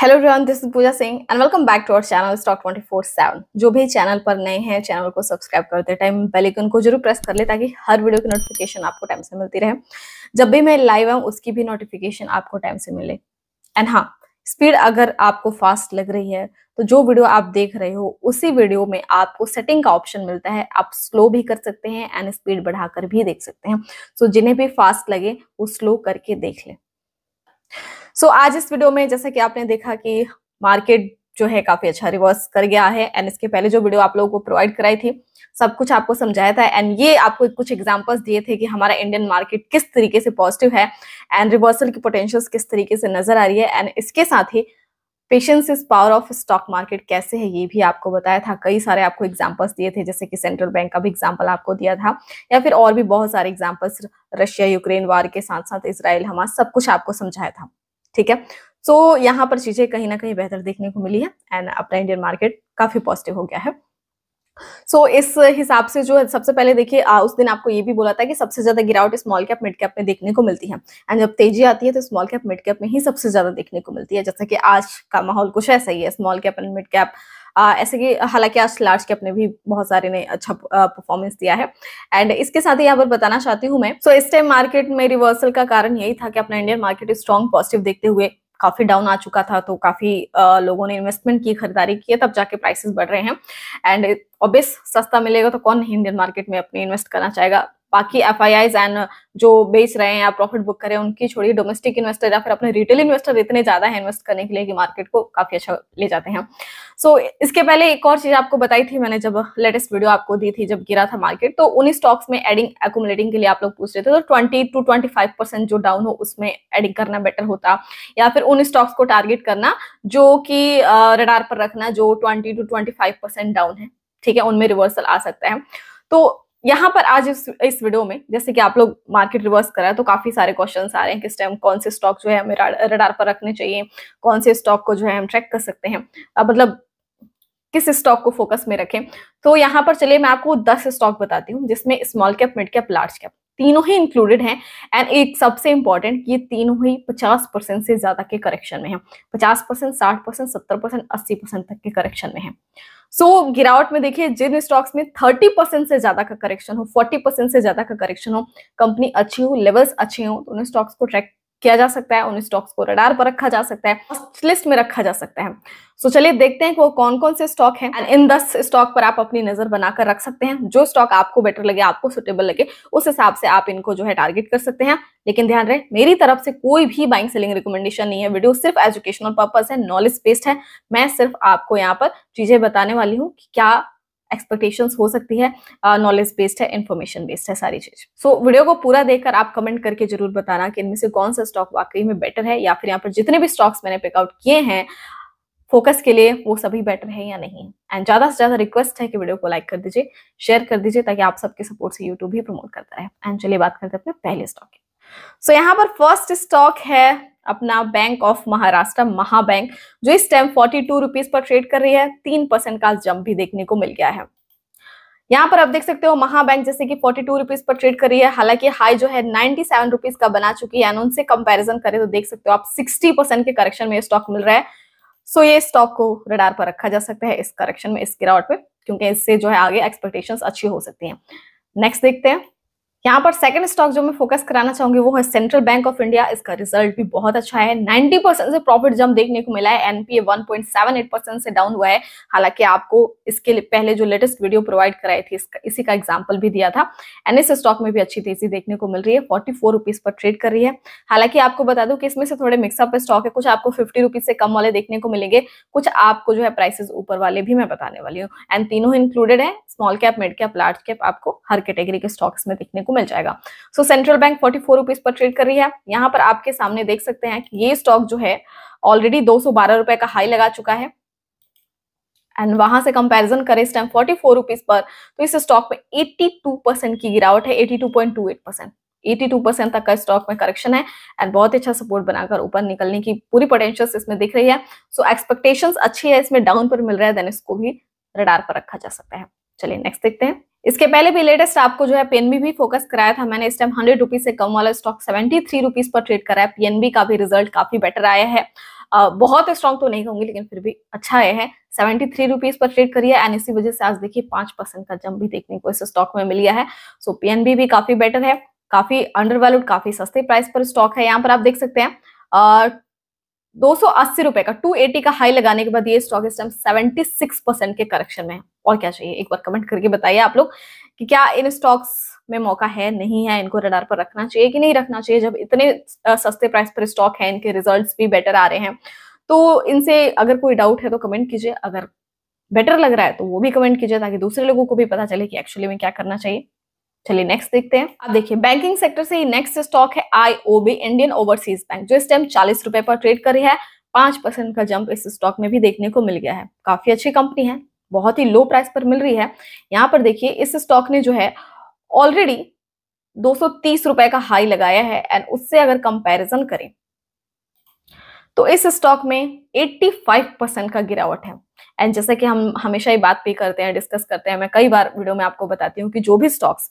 hello run this Pooja Singh and welcome back to our channel stock 24/7 जो भी channel पर नए हैं चैनल को सब्सक्राइब करते टाइम बेल आइकन को जरूर प्रेस कर ले ताकि हर वीडियो की नोटिफिकेशन आपको टाइम से मिलती रहे जब भी मैं लाइव आऊँ उसकी भी नोटिफिकेशन आपको टाइम से मिले एंड हाँ स्पीड अगर आपको फास्ट लग रही है तो जो वीडियो आप देख रहे हो उसी वीडियो में आपको सेटिंग का ऑप्शन मिलता है आप स्लो भी कर सकते हैं एंड स्पीड बढ़ाकर भी देख सकते हैं सो so, जिन्हें भी फास्ट लगे वो स्लो करके देख लें सो so, आज इस वीडियो में जैसा कि आपने देखा कि मार्केट जो है काफी अच्छा रिवर्स कर गया है एंड इसके पहले जो वीडियो आप लोगों को प्रोवाइड कराई थी सब कुछ आपको समझाया था एंड ये आपको कुछ एग्जांपल्स दिए थे कि हमारा इंडियन मार्केट किस तरीके से पॉजिटिव है एंड रिवर्सल की पोटेंशियल्स किस तरीके से नजर आ रही है एंड इसके साथ ही patience is power of stock market कैसे है ये भी आपको बताया था कई सारे आपको एग्जाम्पल्स दिए थे जैसे कि सेंट्रल बैंक का भी एग्जाम्पल आपको दिया था या फिर और भी बहुत सारे एग्जाम्पल्स रशिया यूक्रेन वार के साथ साथ इसराइल हमारा सब कुछ आपको समझाया था ठीक है सो so, यहाँ पर चीजें कहीं ना कहीं बेहतर देखने को मिली है एंड अपना इंडियन मार्केट काफी पॉजिटिव हो गया है सो so, इस हिसाब से जो है सबसे पहले देखिए उस दिन आपको ये भी बोला था कि सबसे ज्यादा गिरावट स्मॉल कैप मिड कैप में देखने को मिलती है एंड जब तेजी आती है तो स्मॉल कैप मिड कैप में ही सबसे ज्यादा देखने को मिलती है जैसा कि आज का माहौल कुछ ऐसा ही है small cap and mid cap आ, ऐसे कि हालांकि आज लार्ज कैप ने भी बहुत सारे ने अच्छा परफॉर्मेंस दिया है एंड इसके साथ ही यहाँ पर बताना चाहती हूँ मैं सो so, इस टाइम मार्केट में रिवर्सल का कारण यही था कि अपना इंडियन मार्केट स्ट्रॉन्ग पॉजिटिव देखते हुए काफी डाउन आ चुका था तो काफी लोगों ने इन्वेस्टमेंट की खरीदारी की है तब जाके प्राइसेस बढ़ रहे हैं एंड ऑब्वियस सस्ता मिलेगा तो कौन इंडियन मार्केट में अपने इन्वेस्ट करना चाहेगा बाकी एफ आई आईज एंड जो बेच रहे हैं या प्रॉफिट बुक करें उनकी छोड़िए डोमेस्टिक इन्वेस्टर या फिर अपने रिटेल इन्वेस्टर इतने ज्यादा है इन्वेस्ट करने के लिए कि मार्केट को काफी अच्छा ले जाते हैं सो so, इसके पहले एक और चीज आपको बताई थी मैंने जब लेटेस्ट वीडियो आपको दी थी जब गिरा था मार्केट तो उन्हीं स्टॉक्स में एडिंग एकुमुलेटिंग के लिए आप लोग पूछ रहे थे तो ट्वेंटी टू ट्वेंटी जो डाउन हो उसमें एडिंग करना बेटर होता या फिर उन स्टॉक्स को टारगेट करना जो कि रडार पर रखना जो ट्वेंटी टू ट्वेंटी डाउन है ठीक है उनमें रिवर्सल आ सकता है तो यहाँ पर आज इस इस वीडियो में जैसे कि आप लोग मार्केट रिवर्स करा है तो काफी सारे क्वेश्चन आ रहे हैं किस टाइम कौन से स्टॉक जो है हमें रडार पर रखने चाहिए कौन से स्टॉक को जो है हम ट्रैक कर सकते हैं अब मतलब किस स्टॉक को फोकस में रखें तो यहाँ पर चलिए मैं आपको दस स्टॉक बताती हूँ जिसमें small cap mid cap large cap तीनों ही इंक्लूडेड हैं एंड एक सबसे इंपॉर्टेंट ये तीनों ही 50 परसेंट से ज्यादा के करेक्शन में हैं 50 परसेंट साठ परसेंट सत्तर परसेंट अस्सी परसेंट तक के करेक्शन में हैं सो so, गिरावट में देखिए जिन स्टॉक्स में 30 परसेंट से ज्यादा का करेक्शन हो 40 परसेंट से ज्यादा का करेक्शन हो कंपनी अच्छी हो लेवल्स अच्छे हो तो उन स्टॉक्स को ट्रैक किया जा सकता है उन स्टॉक्स को रडार पर रखा जा सकता है लिस्ट में रखा जा सकता है सो so, चलिए देखते हैं कि वो कौन कौन से स्टॉक हैं एंड इन दस स्टॉक पर आप अपनी नजर बनाकर रख सकते हैं जो स्टॉक आपको बेटर लगे आपको सुटेबल लगे उस हिसाब से आप इनको जो है टारगेट कर सकते हैं लेकिन ध्यान रहे मेरी तरफ से कोई भी बाइंग सेलिंग रिकमेंडेशन नहीं है वीडियो सिर्फ एजुकेशनल पर्पज है नॉलेज बेस्ड है मैं सिर्फ आपको यहाँ पर चीजें बताने वाली हूँ कि क्या एक्सपेक्टेशन हो सकती है नॉलेज बेस्ड है इन्फॉर्मेशन बेस्ड है सारी चीज सो so, वीडियो को पूरा देखकर आप कमेंट करके जरूर बताना कि इनमें से कौन सा स्टॉक वाकई में बेटर है या फिर यहाँ पर जितने भी स्टॉक्स मैंने पिकआउट किए हैं फोकस के लिए वो सभी बेटर है या नहीं एंड ज्यादा से ज्यादा रिक्वेस्ट है कि वीडियो को लाइक कर दीजिए शेयर कर दीजिए ताकि आप सबके सपोर्ट से यूट्यूब भी प्रमोट करता है एंड चलिए बात करते हैं अपने पहले स्टॉक की सो so, यहाँ पर फर्स्ट स्टॉक है अपना बैंक ऑफ महाराष्ट्र महाबैंक जो इस टाइम फोर्टी टू रुपीज पर ट्रेड कर रही है तीन परसेंट का जंप भी देखने को मिल गया है यहाँ पर आप देख सकते हो महाबैंक जैसे कि फोर्टी टू रुपीज पर ट्रेड कर रही है हालांकि हाई जो है नाइनटी सेवन रुपीज का बना चुकी है उनसे कंपैरिजन करें तो देख सकते हो आप सिक्सटी परसेंट के करेक्शन में स्टॉक मिल रहा है सो ये स्टॉक को रडार पर रखा जा सकता है इस करेक्शन में इस गिरावट पर क्योंकि इससे जो है आगे एक्सपेक्टेशन अच्छी हो सकती है नेक्स्ट देखते हैं यहाँ पर सेकंड स्टॉक जो मैं फोकस कराना चाहूंगी वो है सेंट्रल बैंक ऑफ इंडिया इसका रिजल्ट भी बहुत अच्छा है 90 परसेंट से प्रॉफिट जम देखने को मिला है एनपीए 1.78 परसेंट से डाउन हुआ है हालांकि आपको इसके लिए पहले जो लेटेस्ट वीडियो प्रोवाइड कराई थी इसका, इसी का एग्जांपल भी दिया था एनएस स्टॉक में भी अच्छी तेजी देखने को मिल रही है फोर्टी पर ट्रेड कर रही है हालांकि आपको बता दू कि इसमें से थोड़े मिक्सअप स्टॉक है कुछ आपको फिफ्टी से कम वाले देखने को मिलेंगे कुछ आपको जो है प्राइसेज ऊपर वाले भी मैं बताने वाली हूँ एंड तीनों इंक्लूडेड है small cap mid cap large cap आपको हर कैटेगरी के स्टॉक्स में देखने को को मिल जाएगा so central bank forty four rupees पर ट्रेड कर रही है यहाँ पर आपके सामने देख सकते हैं कि ये स्टॉक जो है ऑलरेडी दो सौ बारह रुपए का हाई लगा चुका है एंड वहां से कंपैरिजन करें इस टाइम फोर्टी फोर रुपीज पर तो इस स्टॉक में एट्टी टू परसेंट की गिरावट है eighty two point two eight percent 82% तक का स्टॉक में करेक्शन है एंड बहुत अच्छा सपोर्ट बनाकर ऊपर निकलने की पूरी पोटेंशियल इसमें दिख रही है सो so, एक्सपेक्टेशंस अच्छी है इसमें डाउन पर मिल रहा है देन इसको भी रडार पर रखा जा सकता है चलिए नेक्स्ट देखते हैं इसके पहले भी लेटेस्ट आपको जो है पीएनबी भी फोकस कराया था मैंने इस टाइम हंड्रेड रुपीज से कम वाला स्टॉक सेवेंटी थ्री रुपीज पर ट्रेड करा है पीएनबी का भी रिजल्ट काफी बेटर आया है बहुत स्ट्रॉन्ग तो नहीं कहूंगी लेकिन फिर भी अच्छा है सेवेंटी थ्री रुपीज पर ट्रेड करी एंड इसी वजह से आज देखिए पांच परसेंट का जम भी देखने को इस स्टॉक में मिल गया है सो पीएनबी भी काफी बेटर है काफी अंडर वैल्यूड काफी सस्ते प्राइस पर स्टॉक है यहाँ पर आप देख सकते हैं दो सौ अस्सी रुपए का टू एटी का हाई लगाने के बाद ये स्टॉक इस टाइम सेवेंटी सिक्स परसेंट के करेक्शन में है और क्या चाहिए एक बार कमेंट करके बताइए आप लोग कि क्या इन स्टॉक्स में मौका है नहीं है इनको रडार पर रखना चाहिए कि नहीं रखना चाहिए जब इतने सस्ते प्राइस पर स्टॉक है इनके रिजल्ट्स भी बेटर आ रहे हैं तो इनसे अगर कोई डाउट है तो कमेंट कीजिए अगर बेटर लग रहा है तो वो भी कमेंट कीजिए ताकि दूसरे लोगों को भी पता चले कि एक्चुअली में क्या करना चाहिए चलिए नेक्स्ट देखते हैं अब देखिए बैंकिंग सेक्टर से नेक्स्ट स्टॉक है आईओबी इंडियन ओवरसीज बैंक जो इस टाइम चालीस रुपए पर ट्रेड कर रही है पांच परसेंट का जंप इस स्टॉक में भी देखने को मिल गया है काफी अच्छी कंपनी है बहुत ही लो प्राइस पर मिल रही है यहाँ पर देखिए इस स्टॉक ने जो है ऑलरेडी दो रुपए का हाई लगाया है एंड उससे अगर कंपैरिजन करें तो इस स्टॉक में 85 परसेंट का गिरावट है एंड जैसे कि हम हमेशा ही बात भी करते हैं डिस्कस करते हैं मैं कई बार वीडियो में आपको बताती हूँ कि जो भी stocks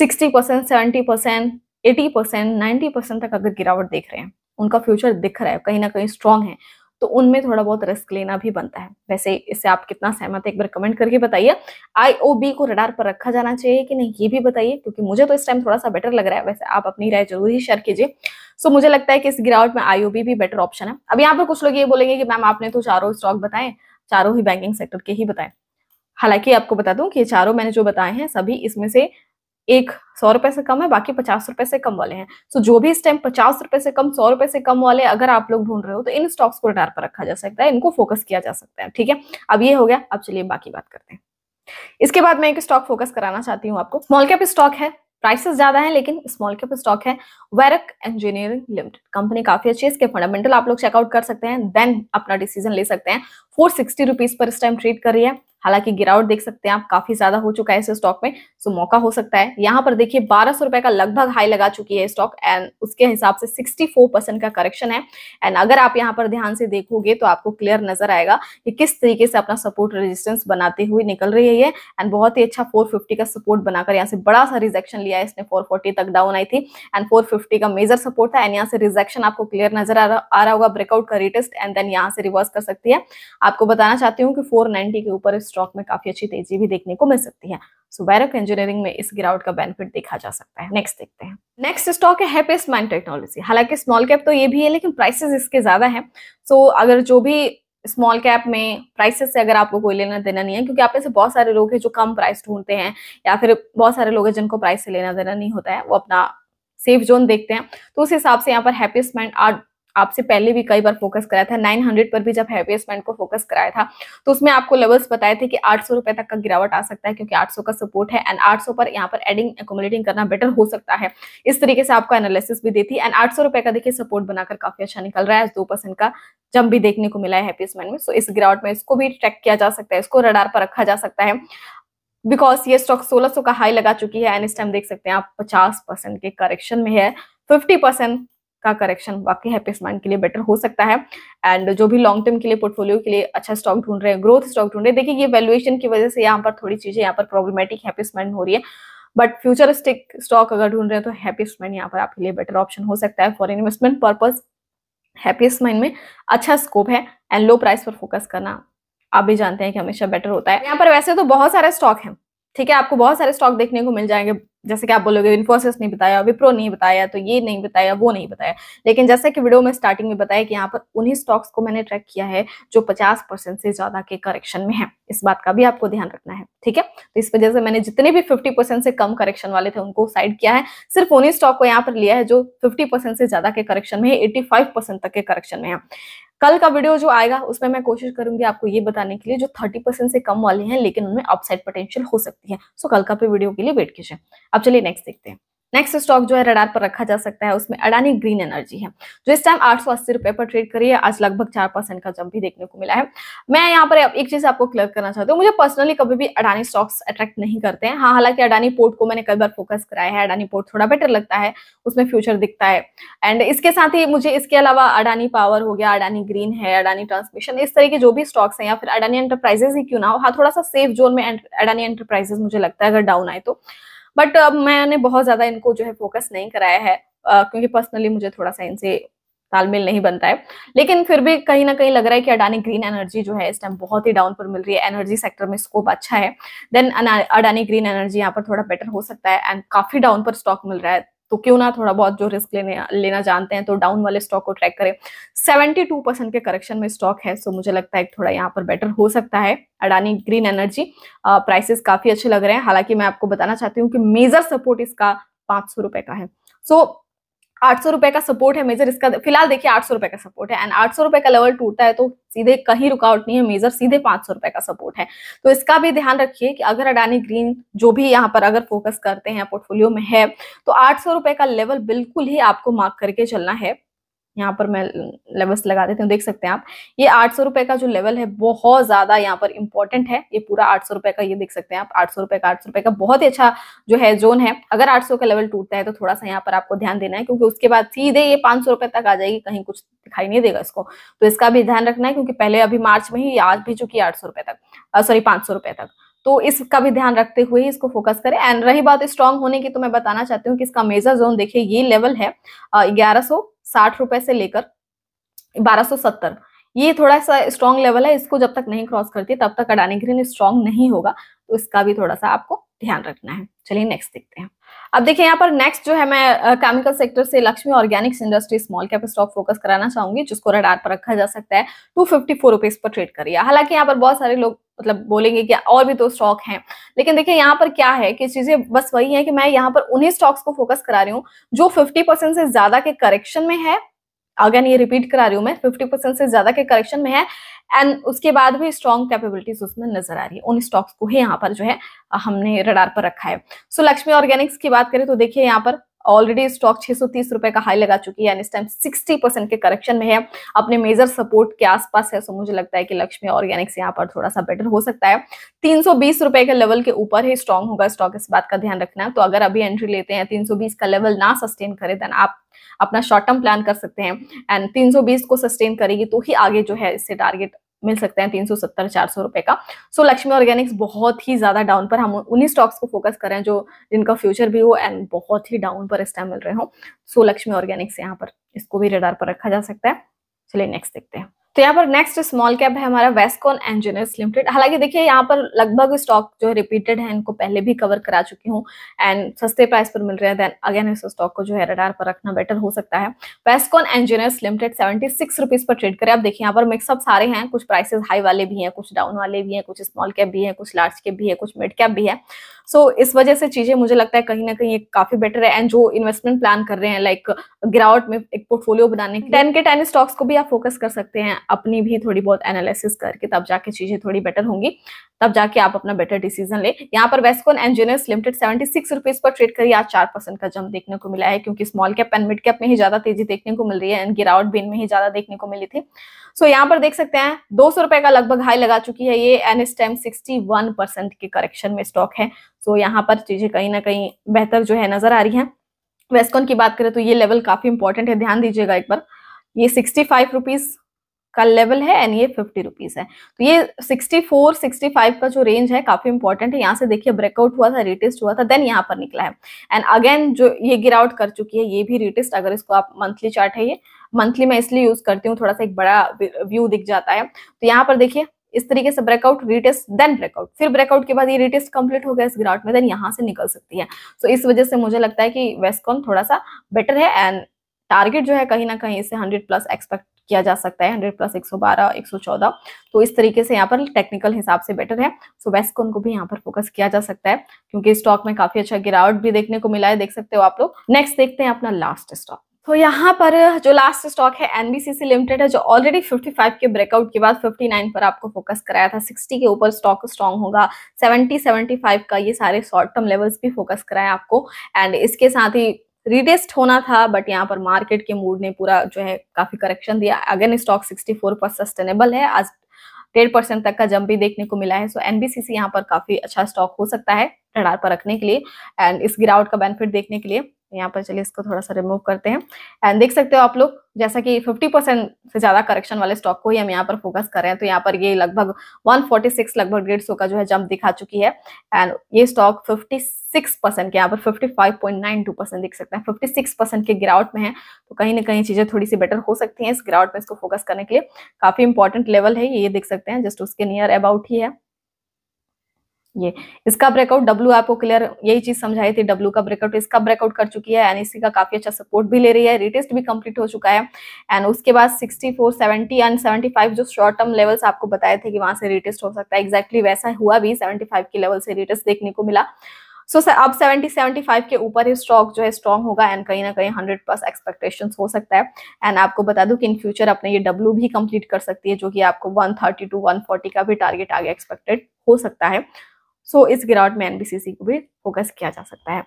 60 percent seventy percent eighty percent ninety percent तक अगर गिरावट देख रहे हैं उनका फ्यूचर दिख रहा है कहीं ना कहीं स्ट्रांग है तो उनमें थोड़ा बहुत रिस्क लेना भी बनता है वैसे इससे आप कितना सहमत है एक बार कमेंट करके बताइए आईओबी को रडार पर रखा जाना चाहिए कि नहीं ये भी बताइए क्योंकि मुझे तो इस टाइम थोड़ा सा बेटर लग रहा है वैसे आप अपनी राय जरूर ही शेयर कीजिए सो मुझे लगता है कि इस गिरावट में आईओबी भी बेटर ऑप्शन है अब यहाँ पर कुछ लोग ये बोलेंगे कि मैम आपने तो चारों स्टॉक बताए चारों ही बैंकिंग सेक्टर के ही बताए हालांकि आपको बता दूं कि चारों मैंने जो बताए हैं सभी इसमें से एक सौ रुपए से कम है बाकी पचास रुपए से कम वाले हैं सो so, जो भी इस टाइम पचास रुपए से कम सौ रुपए से कम वाले अगर आप लोग ढूंढ रहे हो तो इन स्टॉक्स को रडार पर रखा जा सकता है इनको फोकस किया जा सकता है ठीक है अब ये हो गया अब चलिए बाकी बात करते हैं इसके बाद मैं एक स्टॉक फोकस कराना चाहती हूँ आपको स्मॉल कैप स्टॉक है प्राइसेस ज्यादा है लेकिन स्मॉल कैप स्टॉक है वेरक इंजीनियरिंग लिमिटेड कंपनी काफी अच्छी है इसके फंडामेंटल आप लोग चेकआउट कर सकते हैं देन अपना डिसीजन ले सकते हैं फोर सिक्सटी रुपीज पर इस टाइम ट्रेड कर रही है हालांकि गिरावट देख सकते हैं आप काफी ज्यादा हो चुका है इस स्टॉक में सो मौका हो सकता है यहाँ पर देखिए बारह सौ रुपए का लगभग हाई लगा चुकी है स्टॉक एंड उसके हिसाब से सिक्सटी फोर परसेंट का करेक्शन है एंड अगर आप यहाँ पर ध्यान से देखोगे तो आपको क्लियर नजर आएगा कि किस तरीके से अपना सपोर्ट रेजिस्टेंस बनाते हुए निकल रही है एंड बहुत ही अच्छा फोर फिफ्टी का सपोर्ट बनाकर यहाँ से बड़ा सा रिजेक्शन लिया है इसने फोर फोर्टी तक डाउन आई थी एंड फोर फिफ्टी का मेजर सपोर्ट था एंड यहाँ से रिजेक्शन आपको क्लियर नजर आ रहा होगा ब्रेकआउट का रिटेस्ट एंड देन यहाँ से रिवर्स कर सकती है आपको बताना चाहती हूँ कि फोर नाइनटी के ऊपर स्टॉक में काफी अच्छी तेजी भी देखने को मिल सकती है सो बैरक इंजीनियरिंग में इस गिरावट का बेनिफिट देखा जा सकता है नेक्स्ट देखते हैं नेक्स्ट स्टॉक है हैपेस माइन टेक्नोलॉजी हालांकि स्मॉल कैप तो ये भी है लेकिन प्राइसेस इसके ज्यादा है सो so, अगर जो भी स्मॉल कैप में प्राइसेस से अगर आपको कोई लेना देना नहीं है क्योंकि आप में से बहुत सारे लोग हैं जो कम प्राइस ढूंढते हैं या फिर बहुत सारे लोग हैं जिनको प्राइस से लेना देना नहीं होता है वो अपना सेफ जोन देखते हैं तो उस हिसाब से यहाँ पर हैप्पीस्ट माइंड आठ आपसे पहले भी कई बार फोकस कराया था 900 पर भी जब हैवीएस्टमेंट को फोकस कराया था तो उसमें आपको लेवल्स बताए थे कि आठ सौ तक का गिरावट आ सकता है क्योंकि 800 का सपोर्ट है एंड 800 पर यहाँ पर एडिंग एकोमोडेटिंग करना बेटर हो सकता है इस तरीके से आपको एनालिसिस भी दी थी एंड आठ का देखिए सपोर्ट बनाकर काफी अच्छा निकल रहा है दो का जम भी देखने को मिला है में सो so, इस गिरावट में इसको भी ट्रैक किया जा सकता है इसको रडार पर रखा जा सकता है बिकॉज ये स्टॉक 1600 का हाई लगा चुकी है एंड इस टाइम देख सकते हैं आप 50 परसेंट के करेक्शन में है 50 परसेंट का करेक्शन वाकई हैप्पी माइंड के लिए बेटर हो सकता है एंड जो भी लॉन्ग टर्म के लिए पोर्टफोलियो के लिए अच्छा स्टॉक ढूंढ रहे हैं ग्रोथ स्टॉक ढूंढ रहे हैं देखिए ये वैल्यूएशन की वजह से यहाँ पर थोड़ी चीजें यहाँ पर प्रॉब्लमेटिक हैप्पी माइंड हो रही है बट फ्यूचरिस्टिक स्टॉक अगर ढूंढ रहे हैं तो हैप्पी माइंड यहाँ पर आपके लिए बेटर ऑप्शन हो सकता है for investment purpose Happiest Mind में अच्छा स्कोप है एंड लो प्राइस पर फोकस करना आप भी जानते हैं कि हमेशा बेटर होता है यहाँ पर वैसे तो बहुत सारे स्टॉक हैं ठीक है आपको बहुत सारे स्टॉक देखने को मिल जाएंगे जैसे कि आप बोलोगे इन्फोसिस नहीं बताया विप्रो नहीं बताया तो ये नहीं बताया वो नहीं बताया लेकिन जैसा कि वीडियो में स्टार्टिंग में बताया कि यहाँ पर उन्हीं स्टॉक्स को मैंने ट्रैक किया है जो 50 परसेंट से ज्यादा के करेक्शन में है इस बात का भी आपको ध्यान रखना है ठीक है तो इस वजह से मैंने जितने भी फिफ्टी परसेंट से कम करेक्शन वाले थे उनको साइड किया है सिर्फ उन्हीं स्टॉक को यहाँ पर लिया है जो फिफ्टी परसेंट से ज्यादा के करेक्शन में है एट्टी फाइव परसेंट तक के करेक्शन में है कल का वीडियो जो आएगा उसमें मैं कोशिश करूंगी आपको ये बताने के लिए जो थर्टी परसेंट से कम वाले हैं लेकिन उनमें अपसाइड पोटेंशियल हो सकती है सो कल का पे वीडियो के लिए वेट कीजिए अब चलिए नेक्स्ट देखते हैं नेक्स्ट स्टॉक जो है रडार पर रखा जा सकता है उसमें अडानी ग्रीन एनर्जी है जो इस टाइम आठ सौ अस्सी रुपए पर ट्रेड करी है आज लगभग चार परसेंट का जंप भी देखने को मिला है मैं यहाँ पर एक चीज आपको क्लियर करना चाहती हूँ मुझे पर्सनली कभी भी अडानी स्टॉक्स अट्रैक्ट नहीं करते हैं हाँ हालांकि अडानी पोर्ट को मैंने कई बार फोकस कराया है अडानी पोर्ट थोड़ा बेटर लगता है उसमें फ्यूचर दिखता है एंड इसके साथ ही मुझे इसके अलावा अडानी पावर हो गया अडानी ग्रीन है अडानी ट्रांसमिशन इस तरह के जो भी स्टॉक्स है या फिर अडानी एंटरप्राइजेस ही क्यों ना हो हाँ थोड़ा सा सेफ जोन में अडानी एंटरप्राइजेस मुझे लगता है अगर डाउन आए तो बट अब uh, मैंने बहुत ज़्यादा इनको जो है फोकस नहीं कराया है क्योंकि पर्सनली मुझे थोड़ा सा इनसे तालमेल नहीं बनता है लेकिन फिर भी कहीं ना कहीं लग रहा है कि अडानी ग्रीन एनर्जी जो है इस टाइम बहुत ही डाउन पर मिल रही है एनर्जी सेक्टर में स्कोप अच्छा है देन अडानी ग्रीन एनर्जी यहाँ पर थोड़ा बेटर हो सकता है एंड काफी डाउन पर स्टॉक मिल रहा है तो क्यों ना थोड़ा बहुत जो रिस्क लेने लेना जानते हैं तो डाउन वाले स्टॉक को ट्रैक करें सेवेंटी टू परसेंट के करेक्शन में स्टॉक है सो मुझे लगता है थोड़ा यहाँ पर बेटर हो सकता है अडानी ग्रीन एनर्जी प्राइसेस काफी अच्छे लग रहे हैं हालांकि मैं आपको बताना चाहती हूँ कि मेजर सपोर्ट इसका पांच सौ रुपए का है सो so, आठ सौ रुपए का सपोर्ट है मेजर इसका फिलहाल देखिए आठ सौ रुपए का सपोर्ट है एंड आठ सौ रुपए का लेवल टूटता है तो सीधे कहीं रुकावट नहीं है मेजर सीधे पांच सौ रुपए का सपोर्ट है तो इसका भी ध्यान रखिए कि अगर अडानी ग्रीन जो भी यहाँ पर अगर फोकस करते हैं पोर्टफोलियो में है तो आठ सौ रुपए का लेवल बिल्कुल ही आपको मार्क करके चलना है यहाँ पर मैं लेवल्स लगा देती हूँ देख सकते हैं आप ये आठ सौ रुपए का जो लेवल है बहुत ज्यादा यहाँ पर इंपॉर्टेंट है ये पूरा आठ सौ रुपए का ये देख सकते हैं आप आठ सौ रुपए का आठ सौ रुपए का बहुत ही अच्छा जो है जोन है अगर आठ सौ का लेवल टूटता है तो थोड़ा सा यहाँ पर आपको ध्यान देना है क्योंकि उसके बाद सीधे ये पांच सौ रुपए तक आ जाएगी कहीं कुछ दिखाई नहीं देगा इसको तो इसका भी ध्यान रखना है क्योंकि पहले अभी मार्च में ही आज भी चुकी है आठ सौ रुपए तक सॉरी पांच सौ रुपए तक तो इसका भी ध्यान रखते हुए इसको फोकस करें एंड रही बात स्ट्रांग होने की तो मैं बताना चाहती हूँ कि इसका मेजर जोन देखिए ये लेवल है ग्यारह रुपए से लेकर बारह ये थोड़ा सा स्ट्रांग लेवल है इसको जब तक नहीं क्रॉस करती तब तक अडानी ग्रीन स्ट्रांग नहीं होगा तो इसका भी थोड़ा सा आपको ध्यान रखना है चलिए नेक्स्ट देखते हैं अब देखिए यहाँ पर नेक्स्ट जो है मैं केमिकल सेक्टर से Laxmi organics industry small cap stock focus कराना चाहूंगी जिसको रडार पर रखा जा सकता है टू फिफ्टी फोर रुपीज पर ट्रेड करिए हालांकि यहाँ पर बहुत सारे लोग मतलब बोलेंगे कि और भी तो स्टॉक हैं लेकिन देखिए यहाँ पर क्या है कि चीजें बस वही है कि मैं यहाँ पर उन्हीं स्टॉक्स को फोकस करा रही हूँ जो फिफ्टी परसेंट से ज्यादा के करेक्शन में है अगेन ये रिपीट करा रही हूँ मैं फिफ्टी परसेंट से ज्यादा के करेक्शन में है एंड उसके बाद भी स्ट्रॉन्ग कैपेबिलिटीज उसमें नजर आ रही है उन स्टॉक्स को ही यहाँ पर जो है हमने रडार पर रखा है सो so, लक्ष्मी ऑर्गेनिक्स की बात करें तो देखिए यहाँ पर ऑलरेडी स्टॉक तीस रुपए का हाई लगा चुकी है टाइम 60 परसेंट के करेक्शन में है अपने मेजर सपोर्ट के आसपास है सो मुझे लगता है कि लक्ष्मी ऑर्गेनिक्स यहाँ पर थोड़ा सा बेटर हो सकता है तीन रुपए के लेवल के ऊपर ही स्ट्रॉन्ग होगा स्टॉक इस बात का ध्यान रखना तो अगर अभी एंट्री लेते हैं तीन का लेवल ना सस्टेन करे देन आप अपना शॉर्ट टर्म प्लान कर सकते हैं एंड 320 को सस्टेन करेगी तो ही आगे जो है इससे टारगेट मिल सकते हैं तीन सौ सत्तर चार सौ रुपए का सो so, लक्ष्मी ऑर्गेनिक्स बहुत ही ज्यादा डाउन पर हम उन्हीं स्टॉक्स को फोकस कर रहे हैं जो जिनका फ्यूचर भी हो एंड बहुत ही डाउन पर इस टाइम मिल रहे हो सो so, लक्ष्मी ऑर्गेनिक्स यहाँ पर इसको भी रेडार पर रखा जा सकता है चलिए नेक्स्ट देखते हैं तो यहाँ पर नेक्स्ट स्मॉल कैप है हमारा वेस्कॉन इंजीनियर्स लिमिटेड हालांकि देखिए यहाँ पर लगभग स्टॉक जो है रिपीटेड है इनको पहले भी कवर करा चुकी हूँ एंड सस्ते प्राइस पर मिल रहे हैं देन अगेन इस स्टॉक को जो है रडार पर रखना बेटर हो सकता है Vascon engineers limited seventy six rupees पर ट्रेड करें आप देखिए यहाँ पर मिक्सअप सारे हैं कुछ प्राइसेस हाई वाले भी हैं कुछ डाउन वाले भी हैं कुछ स्मॉल कैप भी है कुछ लार्ज कैप भी है कुछ मिड कैप भी है सो so, इस वजह से चीजें मुझे लगता है कहीं ना कहीं काफी बेटर है एंड जो इन्वेस्टमेंट प्लान कर रहे हैं लाइक गिरावट में एक पोर्टफोलियो बनाने के टेन के टेन स्टॉक्स को भी आप फोकस कर सकते हैं अपनी भी थोड़ी बहुत एनालिसिस करके तब जाके चीजें थोड़ी बेटर होंगी तब जाके आप अपना बेटर डिसीजन ले यहाँ पर Vascon engineers limited seventy six rupees पर ट्रेड करिए आज चार परसेंट का जम देखने को मिला है क्योंकि small cap and mid cap में ही ज्यादा तेजी देखने को मिल रही है एंड गिरावट बिन में ही ज्यादा देखने को मिली थी सो so, यहाँ पर देख सकते हैं दो सौ रुपए का लगभग हाई लगा चुकी है ये एन एस टाइम सिक्सटी वन परसेंट के करेक्शन में स्टॉक है सो so, यहाँ पर चीजें कहीं ना कहीं बेहतर जो है नजर आ रही है वेस्कोन की बात करें तो ये लेवल काफी इंपॉर्टेंट है ध्यान दीजिएगा एक बार ये सिक्सटी फाइव रुपीज का लेवल है एंड ये फिफ्टी रुपीज है तो ये सिक्सटी फोर सिक्सटी फाइव का जो रेंज है काफी इंपॉर्टेंट है यहाँ से देखिए ब्रेकआउट हुआ था रिटेस्ट हुआ था देन यहाँ पर निकला है एंड अगेन जो ये गिरावट कर चुकी है ये भी रिटेस्ट अगर इसको आप मंथली चार्ट है ये मंथली मैं इसलिए यूज करती हूँ थोड़ा सा एक बड़ा व्यू दिख जाता है तो यहाँ पर देखिए इस तरीके से ब्रेकआउट रिटेस्ट देन ब्रेकआउट फिर ब्रेकआउट के बाद ये रिटेस्ट कंप्लीट हो गया इस ग्राउट में देन यहाँ से निकल सकती है सो so, इस वजह से मुझे लगता है कि वेस्कॉन थोड़ा सा बेटर है एंड टारगेट जो है कहीं ना कहीं इसे हंड्रेड प्लस एक्सपेक्ट किया जा सकता है हंड्रेड प्लस एक सौ बारह एक सौ चौदह तो इस तरीके से यहाँ पर टेक्निकल हिसाब से बेटर है सो वेस्कॉन को भी यहाँ पर फोकस किया जा सकता है क्योंकि स्टॉक में काफी अच्छा गिरावट भी देखने को मिला है देख सकते हो आप लोग नेक्स्ट देखते हैं अपना लास्ट स्टॉक तो यहाँ पर जो लास्ट स्टॉक है एनबीसीसी लिमिटेड है जो ऑलरेडी 55 के ब्रेकआउट के बाद 59 पर आपको फोकस कराया था 60 के ऊपर स्टॉक स्ट्रॉन्ग होगा 70 75 का ये सारे शॉर्ट टर्म लेवल्स भी फोकस कराए आपको एंड इसके साथ ही रिटेस्ट होना था बट यहाँ पर मार्केट के मूड ने पूरा जो है काफी करेक्शन दिया अगेन स्टॉक 64 पर सस्टेनेबल है आज डेढ़ परसेंट तक का जंप भी देखने को मिला है सो एनबीसीसी यहाँ पर काफी अच्छा स्टॉक हो सकता है रडार पर रखने के लिए एंड इस गिरावट का बेनिफिट देखने के लिए यहाँ पर चलिए इसको थोड़ा सा रिमूव करते हैं एंड देख सकते हो आप लोग जैसा कि 50 परसेंट से ज़्यादा करेक्शन वाले स्टॉक को ही हम यहाँ पर फोकस कर रहे हैं तो यहाँ पर ये लगभग 146 लगभग डेढ़ सौ का जो है जंप दिखा चुकी है एंड ये स्टॉक 56 परसेंट के यहाँ पर 55.92 परसेंट दिख सकते हैं 56 परसेंट के गिरावट में है तो कहीं ना कहीं चीज़ें थोड़ी सी बेटर हो सकती हैं इस गिरावट में इसको फोकस करने के लिए काफ़ी इंपॉर्टेंट लेवल है ये देख सकते हैं जस्ट उसके नियर अबाउट ही है ये इसका ब्रेकआउट डब्ल्यू आपको क्लियर यही चीज समझाई थी डब्ल्यू का ब्रेकआउट इसका ब्रेकआउट कर चुकी है एनएससी का काफी अच्छा सपोर्ट भी ले रही है रिटेस्ट भी कंप्लीट हो चुका है एंड उसके बाद 64 70 एंड 75 जो शॉर्ट टर्म लेवल्स आपको बताए थे कि वहां से रिटेस्ट हो सकता है एग्जैक्टली exactly वैसा हुआ भी सेवेंटी के लेवल से रिटेस्ट देखने को मिला सो so, अब 70 75 के ऊपर ही स्टॉक जो है स्ट्रॉन्ग होगा एंड कहीं ना कहीं 100 प्लस एक्सपेक्टेशंस हो सकता है एंड आपको बता दूं कि इन फ्यूचर अपने ये डब्ल्यू भी कंप्लीट कर सकती है जो कि आपको 130 टू 140 का भी टारगेट आगे एक्सपेक्टेड हो सकता है सो so, इस गिरावट में एनबीसीसी को भी फोकस किया जा सकता है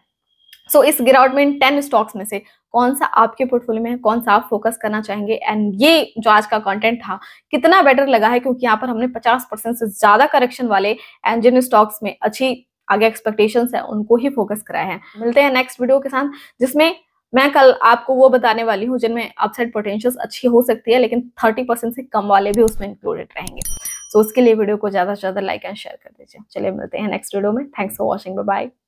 सो so, इस गिरावट में इन टेन स्टॉक्स में से कौन सा आपके पोर्टफोलियो में है कौन सा आप फोकस करना चाहेंगे एंड ये जो आज का कंटेंट था कितना बेटर लगा है क्योंकि यहाँ पर हमने 50 परसेंट से ज्यादा करेक्शन वाले एंड जिन स्टॉक्स में अच्छी आगे एक्सपेक्टेशंस है उनको ही फोकस कराया है मिलते हैं नेक्स्ट वीडियो के साथ जिसमें मैं कल आपको वो बताने वाली हूँ जिनमें अपसाइड पोटेंशियल अच्छी हो सकती है लेकिन थर्टी से कम वाले भी उसमें इंक्लूडेड रहेंगे सो उसके लिए वीडियो को ज़्यादा से ज़्यादा लाइक एंड शेयर कर दीजिए चलिए मिलते हैं नेक्स्ट वीडियो में थैंक्स फॉर वॉचिंग बाय